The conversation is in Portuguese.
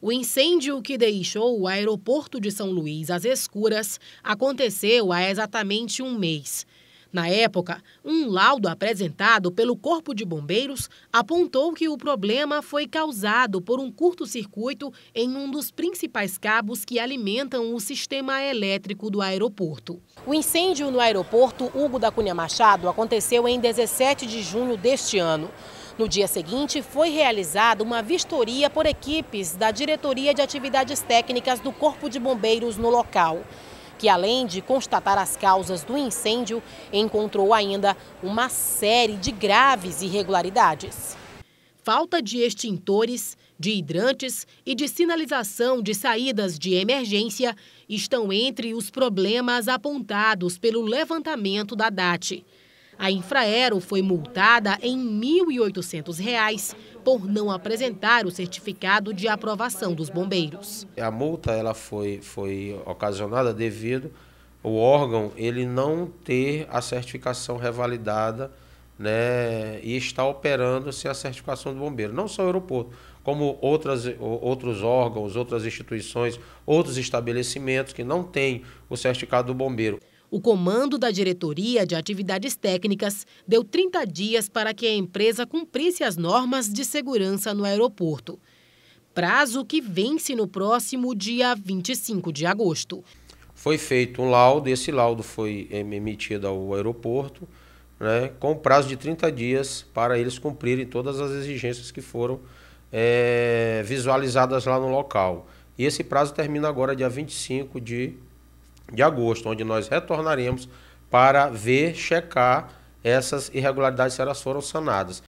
O incêndio que deixou o aeroporto de São Luís às escuras aconteceu há exatamente um mês. Na época, um laudo apresentado pelo Corpo de Bombeiros apontou que o problema foi causado por um curto-circuito em um dos principais cabos que alimentam o sistema elétrico do aeroporto. O incêndio no aeroporto Hugo da Cunha Machado aconteceu em 17 de junho deste ano. No dia seguinte, foi realizada uma vistoria por equipes da Diretoria de Atividades Técnicas do Corpo de Bombeiros no local, que além de constatar as causas do incêndio, encontrou ainda uma série de graves irregularidades. Falta de extintores, de hidrantes e de sinalização de saídas de emergência estão entre os problemas apontados pelo levantamento da DAT. A Infraero foi multada em R$ 1.800 por não apresentar o certificado de aprovação dos bombeiros. A multa ela foi, foi ocasionada devido o órgão ele não ter a certificação revalidada né, e estar operando sem a certificação do bombeiro. Não só o aeroporto, como outras, outros órgãos, outras instituições, outros estabelecimentos que não têm o certificado do bombeiro. O comando da Diretoria de Atividades Técnicas deu 30 dias para que a empresa cumprisse as normas de segurança no aeroporto. Prazo que vence no próximo dia 25 de agosto. Foi feito um laudo, esse laudo foi emitido ao aeroporto, né, com prazo de 30 dias para eles cumprirem todas as exigências que foram é, visualizadas lá no local. E esse prazo termina agora, dia 25 de de agosto, onde nós retornaremos para ver, checar essas irregularidades se elas foram sanadas.